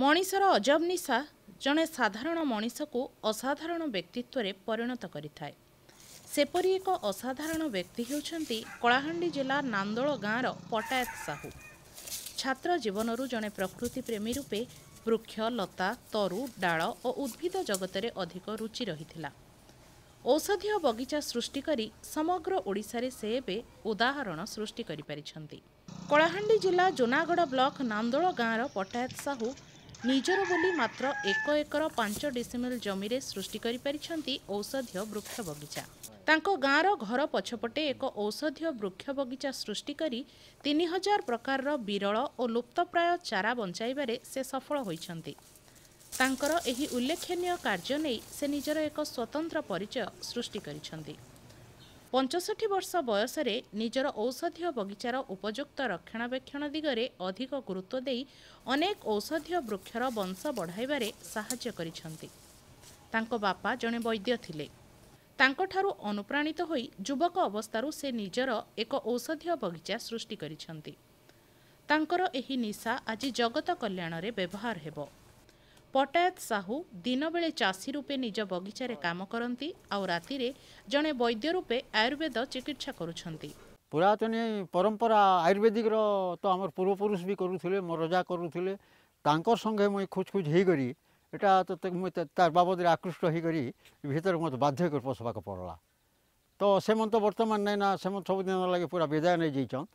ମଣିଷର ଅଜବ ନିଶା ଜଣେ ସାଧାରଣ ମଣିଷକୁ ଅସାଧାରଣ ବ୍ୟକ୍ତିତ୍ୱରେ ପରିଣତ କରିଥାଏ ସେପରି ଏକ ଅସାଧାରଣ ବ୍ୟକ୍ତି ହେଉଛନ୍ତି କଳାହାଣ୍ଡି ଜିଲ୍ଲା ନାନ୍ଦୋଳ ଗାଁର ପଟାୟତ ସାହୁ ଛାତ୍ର ଜୀବନରୁ ଜଣେ ପ୍ରକୃତି ପ୍ରେମୀ ରୂପେ ବୃକ୍ଷ ଲତା ତରୁ ଡାଳ ଓ ଉଦ୍ଭିଦ ଜଗତରେ ଅଧିକ ରୁଚି ରହିଥିଲା ଔଷଧୀୟ ବଗିଚା ସୃଷ୍ଟି କରି ସମଗ୍ର ଓଡ଼ିଶାରେ ସେ ଏବେ ଉଦାହରଣ ସୃଷ୍ଟି କରିପାରିଛନ୍ତି କଳାହାଣ୍ଡି ଜିଲ୍ଲା ଜୁନାଗଡ଼ ବ୍ଲକ ନାନ୍ଦୋଳ ଗାଁର ପଟାୟତ ସାହୁ ନିଜର ବୋଲି ମାତ୍ର ଏକ ଏକର ପାଞ୍ଚ ଡିସିମିଲ୍ ଜମିରେ ସୃଷ୍ଟି କରିପାରିଛନ୍ତି ଔଷଧୀୟ ବୃକ୍ଷ ବଗିଚା ତାଙ୍କ ଗାଁର ଘର ପଛପଟେ ଏକ ଔଷଧୀୟ ବୃକ୍ଷ ବଗିଚା ସୃଷ୍ଟି କରି ତିନି ହଜାର ପ୍ରକାରର ବିରଳ ଓ ଲୁପ୍ତପ୍ରାୟ ଚାରା ବଞ୍ଚାଇବାରେ ସେ ସଫଳ ହୋଇଛନ୍ତି ତାଙ୍କର ଏହି ଉଲ୍ଲେଖନୀୟ କାର୍ଯ୍ୟ ନେଇ ସେ ନିଜର ଏକ ସ୍ୱତନ୍ତ୍ର ପରିଚୟ ସୃଷ୍ଟି କରିଛନ୍ତି ପଞ୍ଚଷଠି ବର୍ଷ ବୟସରେ ନିଜର ଔଷଧୀୟ ବଗିଚାର ଉପଯୁକ୍ତ ରକ୍ଷଣାବେକ୍ଷଣ ଦିଗରେ ଅଧିକ ଗୁରୁତ୍ୱ ଦେଇ ଅନେକ ଔଷଧୀୟ ବୃକ୍ଷର ବଂଶ ବଢ଼ାଇବାରେ ସାହାଯ୍ୟ କରିଛନ୍ତି ତାଙ୍କ ବାପା ଜଣେ ବୈଦ୍ୟ ଥିଲେ ତାଙ୍କଠାରୁ ଅନୁପ୍ରାଣିତ ହୋଇ ଯୁବକ ଅବସ୍ଥାରୁ ସେ ନିଜର ଏକ ଔଷଧୀୟ ବଗିଚା ସୃଷ୍ଟି କରିଛନ୍ତି ତାଙ୍କର ଏହି ନିଶା ଆଜି ଜଗତ କଲ୍ୟାଣରେ ବ୍ୟବହାର ହେବ ପଟାୟତ ସାହୁ ଦିନବେଳେ ଚାଷୀ ରୂପେ ନିଜ ବଗିଚାରେ କାମ କରନ୍ତି ଆଉ ରାତିରେ ଜଣେ ବୈଦ୍ୟ ରୂପେ ଆୟୁର୍ବେଦ ଚିକିତ୍ସା କରୁଛନ୍ତି ପୁରାତନୀ ପରମ୍ପରା ଆୟୁର୍ବେଦିକର ତ ଆମର ପୂର୍ବପୁରୁଷ ବି କରୁଥିଲେ ମୋ ରଜା କରୁଥିଲେ ତାଙ୍କର ସଙ୍ଗେ ମୁଇଁ ଖୋଜ ଖୋଜ ହେଇକରି ଏଇଟା ତ ମୁଇଁ ତାର ବାବଦରେ ଆକୃଷ୍ଟ ହେଇକରି ଭିତରେ ମୋତେ ବାଧ୍ୟ କରି ପଶବାକେ ପଡ଼ଲା ତ ସେମାନେ ତ ବର୍ତ୍ତମାନ ନାଇଁ ନା ସେମାନେ ସବୁଦିନ ଲାଗି ପୁରା ବିଦାୟ ନେଇଯାଇଛନ୍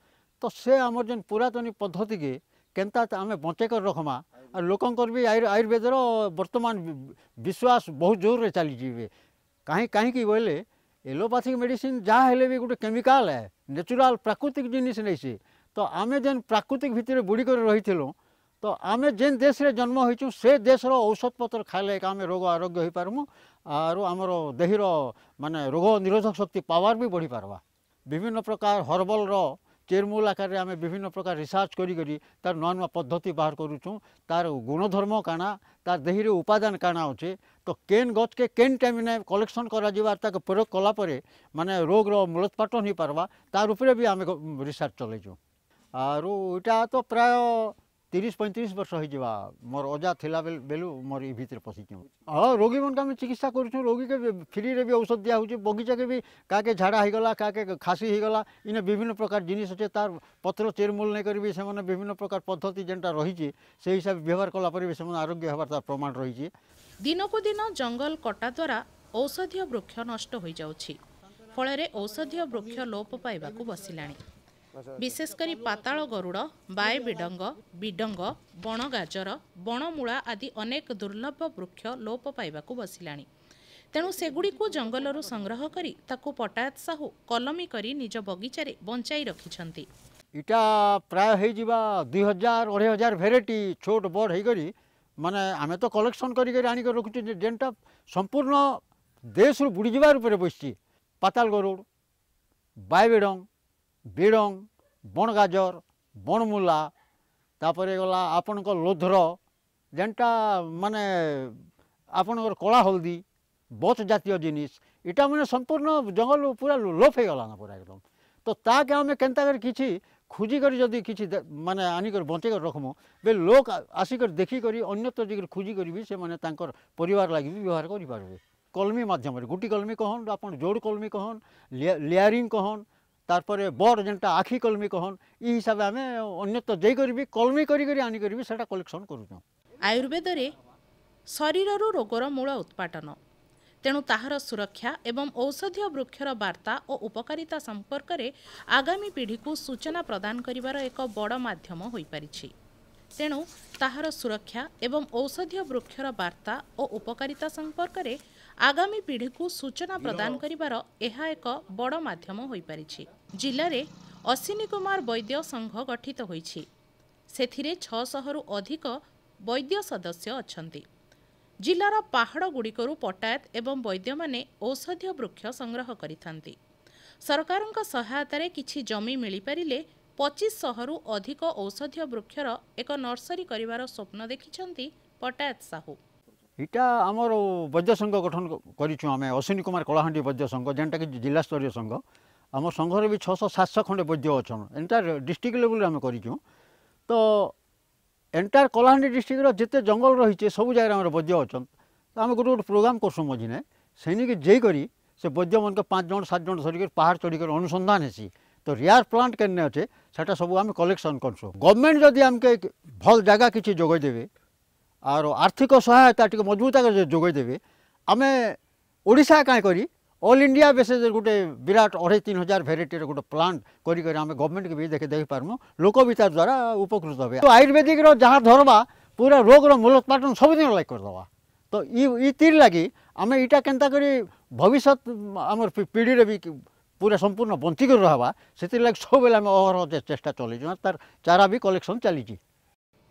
ତ ସେ ଆମର ଯେନ୍ ପୁରାତନୀ ପଦ୍ଧତିକେ କେନ୍ତା ଆମେ ବଞ୍ଚେଇକରି ରଖ୍ମା ଆର୍ ଲୋକଙ୍କର ବି ଆୟୁର୍ବେଦର ବର୍ତ୍ତମାନ ବିଶ୍ୱାସ ବହୁତ ଜୋରରେ ଚାଲିଛି ଏବେ କାହିଁ କାହିଁକି ବୋଇଲେ ଏଲୋପାଥିକ୍ ମେଡ଼ିସିନ୍ ଯାହା ହେଲେ ବି ଗୋଟେ କେମିକାଲ୍ ହେ ନ୍ୟାଚୁରାଲ୍ ପ୍ରାକୃତିକ ଜିନିଷ ନେଇସି ତ ଆମେ ଯେନ୍ ପ୍ରାକୃତିକ ଭିତରେ ବୁଡ଼ିକରି ରହିଥିଲୁ ତ ଆମେ ଯେନ୍ ଦେଶରେ ଜନ୍ମ ହୋଇଛୁ ସେ ଦେଶର ଔଷଧପତ୍ର ଖାଇଲେ ଏକା ଆମେ ରୋଗ ଆରୋଗ୍ୟ ହେଇପାରମୁ ଆରୁ ଆମର ଦେହର ମାନେ ରୋଗ ନିରୋଧକ ଶକ୍ତି ପାୱାର ବି ବଢ଼ିପାରବା ବିଭିନ୍ନ ପ୍ରକାର ହର୍ବାଲ୍ର ଚେରମୂଲ ଆକାରରେ ଆମେ ବିଭିନ୍ନ ପ୍ରକାର ରିସର୍ଚ୍ଚ କରିକରି ତାର ନୂଆ ନୂଆ ପଦ୍ଧତି ବାହାର କରୁଛୁଁ ତାର ଗୁଣଧର୍ମ କାଣା ତାର ଦେହରେ ଉପାଦାନ କାଣା ଅଛେ ତ କେନ୍ ଗଛକେ କେନ୍ ଟାଇମ୍ନେ କଲେକ୍ସନ୍ କରାଯିବା ତାକୁ ପ୍ରୟୋଗ କଲାପରେ ମାନେ ରୋଗର ମୂଳୋତ୍ପାଟନ ହେଇପାର୍ବା ତାର ଉପରେ ବି ଆମେ ରିସର୍ଚ୍ଚ ଚଲେଇଛୁ ଆରୁ ଇଟା ତ ପ୍ରାୟ তিরিশ পঁয়ত্রিশ বর্ষ হয়ে যা মোর অজা লা বেলু মোর এই ভিতরে পশিছি হ্যাঁ রোগী মানুষ আমি চিকিৎসা করছু রোগীকে ফ্রিরে বি ঔষধ দিয়া হচ্ছে বগিচাকে বি কাকে ঝাড়া হয়ে গলা কাকে খাসি হয়ে গলা ইনে বিভিন্ন প্রকার জিনিস আছে তার পত্র চেরমূল নেই করি সে বিভিন্ন প্রকার পদ্ধতি যেটা রয়েছে সেই হিসাবে ব্যবহার কলাপরে সে আরোগ্য হবার তার প্রমাণ রয়েছে দিনকু দিন জঙ্গল কটা দ্বারা ঔষধীয় বৃক্ষ নষ্ট হয়ে যাচ্ছে ফলে ঔষধীয় বৃক্ষ লোপ পাইবাকু বসিলাণী ବିଶେଷକରି ପାତାଳ ଗରୁଡ଼ ବାୟବିଡ଼ଙ୍ଗ ବିଡ଼ଙ୍ଗ ବଣଗାଜର ବଣମୂଳା ଆଦି ଅନେକ ଦୁର୍ଲଭ ବୃକ୍ଷ ଲୋପ ପାଇବାକୁ ବସିଲାଣି ତେଣୁ ସେଗୁଡ଼ିକୁ ଜଙ୍ଗଲରୁ ସଂଗ୍ରହ କରି ତାକୁ ପଟାୟତ ସାହୁ କଲମୀ କରି ନିଜ ବଗିଚାରେ ବଞ୍ଚାଇ ରଖିଛନ୍ତି ଇଟା ପ୍ରାୟ ହେଇଯିବା ଦୁଇ ହଜାର ଅଢ଼େଇ ହଜାର ଭେରାଇଟି ଛୋଟ ବଡ଼ ହେଇକରି ମାନେ ଆମେ ତ କଲେକ୍ସନ୍ କରିକରି ଆଣିକି ରଖୁଛୁ ଯେ ଯେନ୍ଟା ସମ୍ପୂର୍ଣ୍ଣ ଦେଶରୁ ବୁଡ଼ିଯିବାର ଉପରେ ବସିଛି ପାତାଳ ଗରୁଡ଼ ବାଇବେଡ଼ଙ୍ଗ ବିଡ଼ଂ ବଣ୍ ଗାଜର୍ ବଣ୍ ମୂଲା ତା'ପରେ ଗଲା ଆପଣଙ୍କ ଲୋଧ୍ର ଯେନ୍ଟା ମାନେ ଆପଣଙ୍କର କଳା ହଳଦୀ ବଚ୍ ଜାତୀୟ ଜିନିଷ୍ ଇଟା ମାନେ ସମ୍ପୂର୍ଣ୍ଣ ଜଙ୍ଗଲ ପୁରା ଲୋପ୍ ହେଇଗଲାନ ପୁରା ଏକଦମ୍ ତ ତାକେ ଆମେ କେନ୍ତା କରି କିଛି ଖୁଜିକରି ଯଦି କିଛି ମାନେ ଆନିକରି ବଞ୍ଚେଇକରି ରଖ୍ମୁ ବେଲେ ଲୋକ୍ ଆସିକରି ଦେଖିକରି ଅନ୍ୟତ୍ର ଯାଇକରି ଖୁଜିକରି ବି ସେମାନେ ତାଙ୍କର ପରିବାର ଲାଗି ବି ବ୍ୟବହାର କରିପାରିବେ କଲ୍ମି ମାଧ୍ୟମରେ ଗୁଟି କଲ୍ମି କହନ୍ ଆପଣ ଯୋଡ଼ କଲ୍ମି କହନ୍ ଲେୟାରିଂ କହନ୍ ତାପରେ ବଡ଼ ଯେନ୍ଟା ଆଖି କଲମି କହନ୍ ଇ ହିସାବେ ଆମେ ଅନ୍ୟତ୍ର ଦେଇକରି ବି କଲମି କରିକରି ଆଣିକରି ବି ସେଟା କଲେକ୍ସନ୍ କରୁଛୁ ଆୟୁର୍ବେଦରେ ଶରୀରରୁ ରୋଗର ମୂଳ ଉତ୍ପାଟନ ତେଣୁ ତାହାର ସୁରକ୍ଷା ଏବଂ ଔଷଧୀୟ ବୃକ୍ଷର ବାର୍ତ୍ତା ଓ ଉପକାରିତା ସମ୍ପର୍କରେ ଆଗାମୀ ପିଢ଼ିକୁ ସୂଚନା ପ୍ରଦାନ କରିବାର ଏକ ବଡ଼ ମାଧ୍ୟମ ହୋଇପାରିଛି ତେଣୁ ତାହାର ସୁରକ୍ଷା ଏବଂ ଔଷଧୀୟ ବୃକ୍ଷର ବାର୍ତ୍ତା ଓ ଉପକାରିତା ସମ୍ପର୍କରେ ଆଗାମୀ ପିଢ଼ିକୁ ସୂଚନା ପ୍ରଦାନ କରିବାର ଏହା ଏକ ବଡ଼ ମାଧ୍ୟମ ହୋଇପାରିଛି ଜିଲ୍ଲାରେ ଅଶ୍ୱିନୀ କୁମାର ବୈଦ୍ୟ ସଂଘ ଗଠିତ ହୋଇଛି ସେଥିରେ ଛଅଶହରୁ ଅଧିକ ବୈଦ୍ୟ ସଦସ୍ୟ ଅଛନ୍ତି ଜିଲ୍ଲାର ପାହାଡ଼ଗୁଡ଼ିକରୁ ପଟାୟତ ଏବଂ ବୈଦ୍ୟମାନେ ଔଷଧୀୟ ବୃକ୍ଷ ସଂଗ୍ରହ କରିଥାନ୍ତି ସରକାରଙ୍କ ସହାୟତାରେ କିଛି ଜମି ମିଳିପାରିଲେ ପଚିଶଶହରୁ ଅଧିକ ଔଷଧୀୟ ବୃକ୍ଷର ଏକ ନର୍ସରୀ କରିବାର ସ୍ୱପ୍ନ ଦେଖିଛନ୍ତି ପଟାୟତ ସାହୁ एटा अरू बैद्यसंघ गठन गरिछौँ आम अश्वनी कुमार कलाहाँडी बैद्यसङ जनटाकि जिल्ला स्तर सङ्घ आम संघर छात खण्डे बैद्य अछन् एन्टायर डिस्ट्रिक लेबुल आम गरिछौँ त एन्टायर कला डिस्ट्रिक र जस्तो जङल रहेछ सबै जागरे बैद्य अचन्मे गए प्रोग्राम कसुँ मजे नै सनकि जेकरी बैद्यमानको पाँचज सातज सरी पाहाड चढिक अनुसन्धान हेर्छ त रियार प्लान्ट केटा सबै आम कलेक्सन गर्छु गभर्मेन्ट जति आमिक भल जान्छ जोइदे আর আর্থিক সহায়তা টিকি মজবুত যোগাই দেবে আমি ওড়শা কে করি অল ইন্ডিয়া বেসিস গোটে বিরাট অড়াই তিন হাজার ভেরাইটির গোটে প্লান্ট করি করে আমি গভর্নমেন্টকে বি দেখে দেখিপারমু লোক বি তার দ্বারা উপকৃত হবে তো আয়ুর্বেদিকর যা ধরবা পুরা রোগর মূলোৎপাটন সবুদিন লাগে করদেবা তো ইতির লাগি আমি এটা কেন্তা করে ভবিষ্যৎ আমার পিঢ়িরে বি পুরা সম্পূর্ণ বঞ্চিত রহবা সেতির লাগে সবুলে আমি অহরহ চেষ্টা চলেছি তার চারা বি কলেকশন চালিছি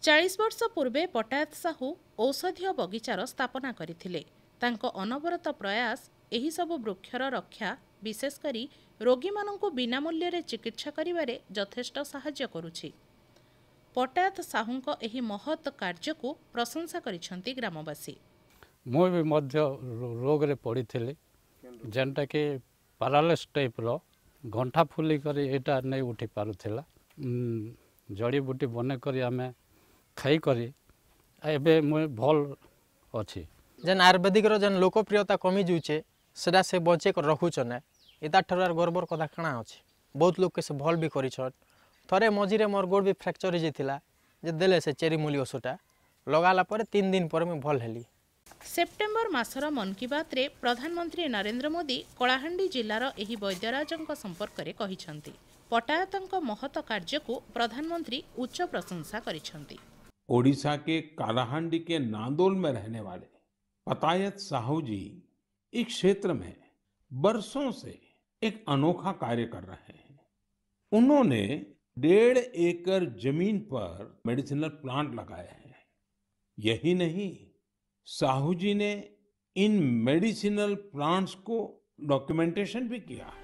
ଚାଳିଶ ବର୍ଷ ପୂର୍ବେ ପଟାୟତ ସାହୁ ଔଷଧୀୟ ବଗିଚାର ସ୍ଥାପନା କରିଥିଲେ ତାଙ୍କ ଅନବରତ ପ୍ରୟାସ ଏହିସବୁ ବୃକ୍ଷର ରକ୍ଷା ବିଶେଷ କରି ରୋଗୀମାନଙ୍କୁ ବିନା ମୂଲ୍ୟରେ ଚିକିତ୍ସା କରିବାରେ ଯଥେଷ୍ଟ ସାହାଯ୍ୟ କରୁଛି ପଟାୟତ ସାହୁଙ୍କ ଏହି ମହତ୍ କାର୍ଯ୍ୟକୁ ପ୍ରଶଂସା କରିଛନ୍ତି ଗ୍ରାମବାସୀ ମୁଁ ବି ମଧ୍ୟ ରୋଗରେ ପଡ଼ିଥିଲି ଯେନ୍ଟାକି ପାରାଲିସ୍ ଟାଇପ୍ର ଘଣ୍ଟା ଫୁଲି କରି ଏଇଟା ନେଇ ଉଠି ପାରୁଥିଲା ଜଡ଼ିବୁଟି ବନେ କରି ଆମେ ଖାଇକରି ଏବେ ମୁଇଁ ଭଲ୍ ଅଛି ଯେନ୍ ଆୟୁର୍ବେଦିକର ଯେନ୍ ଲୋକପ୍ରିୟତା କମି ଯାଉଛେ ସେଟା ସେ ବଞ୍ଚେଇ କରି ରଖୁଛନ୍ ଇତାଠାରୁ ଆର୍ ଗର୍ବର କଥା କାଣା ଅଛି ବହୁତ ଲୋକକେ ସେ ଭଲ୍ ବି କରିଛନ୍ ଥରେ ମଝିରେ ମୋର ଗୋଡ଼ ବି ଫ୍ରାକ୍ଚର୍ ହେଇଯାଇଥିଲା ଯେ ଦେଲେ ସେ ଚେରିମୂଲି ଓଷଟା ଲଗାଲା ପରେ ତିନି ଦିନ ପରେ ମୁଁ ଭଲ ହେଲି ସେପ୍ଟେମ୍ବର ମାସର ମନ୍ କି ବାତ୍ରେ ପ୍ରଧାନମନ୍ତ୍ରୀ ନରେନ୍ଦ୍ର ମୋଦି କଳାହାଣ୍ଡି ଜିଲ୍ଲାର ଏହି ବୈଦ୍ୟରାଜଙ୍କ ସମ୍ପର୍କରେ କହିଛନ୍ତି ପଟ୍ଟାୟତଙ୍କ ମହତ କାର୍ଯ୍ୟକୁ ପ୍ରଧାନମନ୍ତ୍ରୀ ଉଚ୍ଚ ପ୍ରଶଂସା କରିଛନ୍ତି ओडिशा के कालाहांडी के नांदोल में रहने वाले पतायत साहू जी इस क्षेत्र में बरसों से एक अनोखा कार्य कर रहे हैं उन्होंने डेढ़ एकड़ जमीन पर मेडिसिनल प्लांट लगाए हैं यही नहीं साहू जी ने इन मेडिसिनल प्लांट्स को डॉक्यूमेंटेशन भी किया है